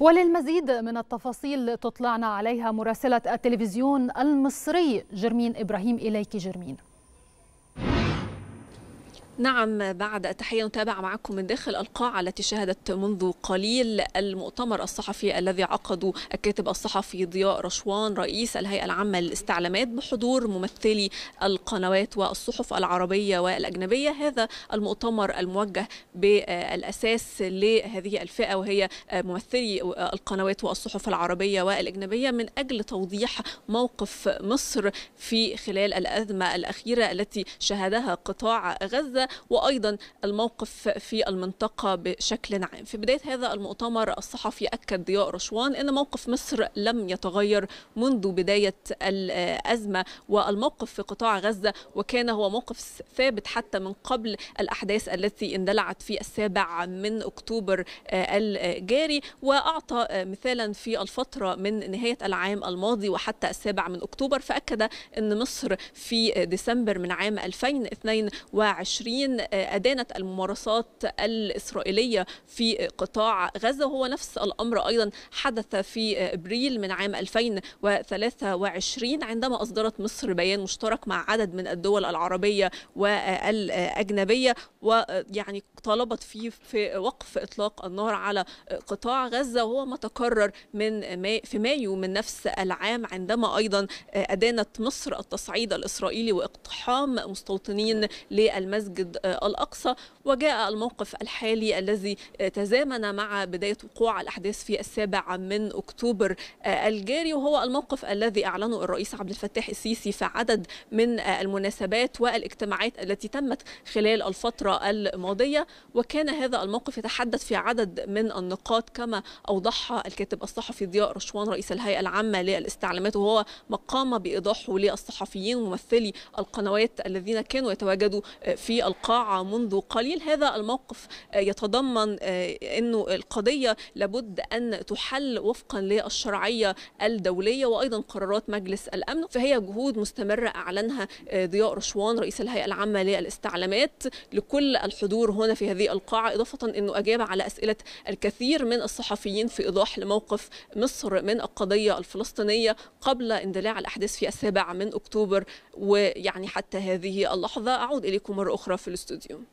وللمزيد من التفاصيل تطلعنا عليها مراسلة التلفزيون المصري جرمين إبراهيم إليك جرمين نعم بعد تحية نتابع معكم من داخل القاعة التي شهدت منذ قليل المؤتمر الصحفي الذي عقده الكاتب الصحفي ضياء رشوان رئيس الهيئة العامة للاستعلامات بحضور ممثلي القنوات والصحف العربية والأجنبية هذا المؤتمر الموجه بالأساس لهذه الفئة وهي ممثلي القنوات والصحف العربية والأجنبية من أجل توضيح موقف مصر في خلال الأزمة الأخيرة التي شهدها قطاع غزة وأيضا الموقف في المنطقة بشكل عام في بداية هذا المؤتمر الصحفي أكد ضياء رشوان أن موقف مصر لم يتغير منذ بداية الأزمة والموقف في قطاع غزة وكان هو موقف ثابت حتى من قبل الأحداث التي اندلعت في السابع من أكتوبر الجاري وأعطى مثالا في الفترة من نهاية العام الماضي وحتى السابع من أكتوبر فأكد أن مصر في ديسمبر من عام 2022 سنين آه، أدانت الممارسات الإسرائيلية في قطاع غزة هو نفس الأمر أيضا حدث في أبريل من عام 2023 عندما أصدرت مصر بيان مشترك مع عدد من الدول العربية والأجنبية ويعني آه، طالبت فيه في وقف إطلاق النار على قطاع غزة وهو ما تكرر من في مايو من نفس العام عندما أيضا آه، أدانت مصر التصعيد الإسرائيلي واقتحام مستوطنين للمسجد المسجد آه، الأقصى وجاء الموقف الحالي الذي آه، تزامن مع بداية وقوع الأحداث في السابع من أكتوبر آه، الجاري وهو الموقف الذي أعلنه الرئيس عبد الفتاح السيسي في عدد من المناسبات والاجتماعات التي تمت خلال الفترة الماضية وكان هذا الموقف يتحدث في عدد من النقاط كما أوضحها الكاتب الصحفي ضياء رشوان رئيس الهيئة العامة للاستعلامات وهو ما قام بإيضاحه للصحفيين ممثلي القنوات الذين كانوا يتواجدوا في القاعة منذ قليل هذا الموقف آه، يتضمن آه، أنه القضية لابد أن تحل وفقا للشرعية الدولية وأيضا قرارات مجلس الأمن فهي جهود مستمرة أعلنها آه، ضياء رشوان رئيس الهيئة العامة للاستعلامات لكل الحضور هنا في هذه القاعة إضافة أنه أجاب على أسئلة الكثير من الصحفيين في إيضاح لموقف مصر من القضية الفلسطينية قبل اندلاع الأحداث في السابع من أكتوبر ويعني حتى هذه اللحظة أعود إليكم مرة أخرى Schauspielstudium.